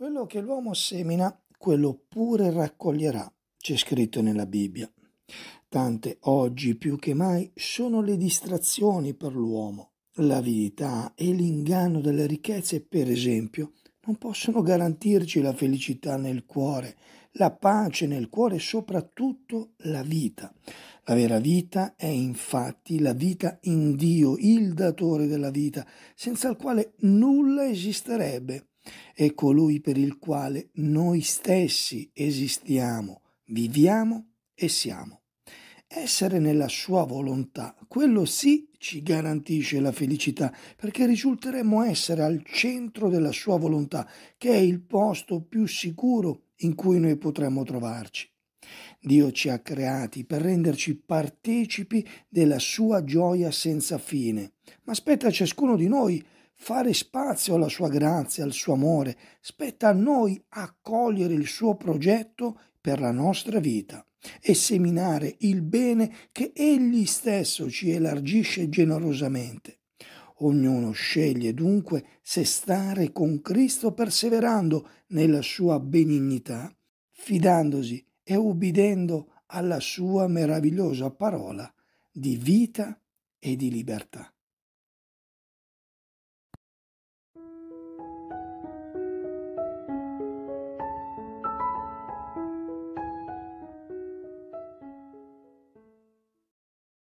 Quello che l'uomo semina, quello pure raccoglierà, c'è scritto nella Bibbia. Tante oggi più che mai sono le distrazioni per l'uomo, l'avidità e l'inganno delle ricchezze, per esempio, non possono garantirci la felicità nel cuore, la pace nel cuore e soprattutto la vita. La vera vita è infatti la vita in Dio, il datore della vita, senza il quale nulla esisterebbe. È colui per il quale noi stessi esistiamo, viviamo e siamo. Essere nella sua volontà, quello sì ci garantisce la felicità, perché risulteremo essere al centro della sua volontà, che è il posto più sicuro in cui noi potremmo trovarci. Dio ci ha creati per renderci partecipi della sua gioia senza fine, ma spetta a ciascuno di noi fare spazio alla sua grazia, al suo amore, spetta a noi accogliere il suo progetto per la nostra vita e seminare il bene che Egli stesso ci elargisce generosamente. Ognuno sceglie dunque se stare con Cristo perseverando nella sua benignità, fidandosi e ubbidendo alla sua meravigliosa parola di vita e di libertà.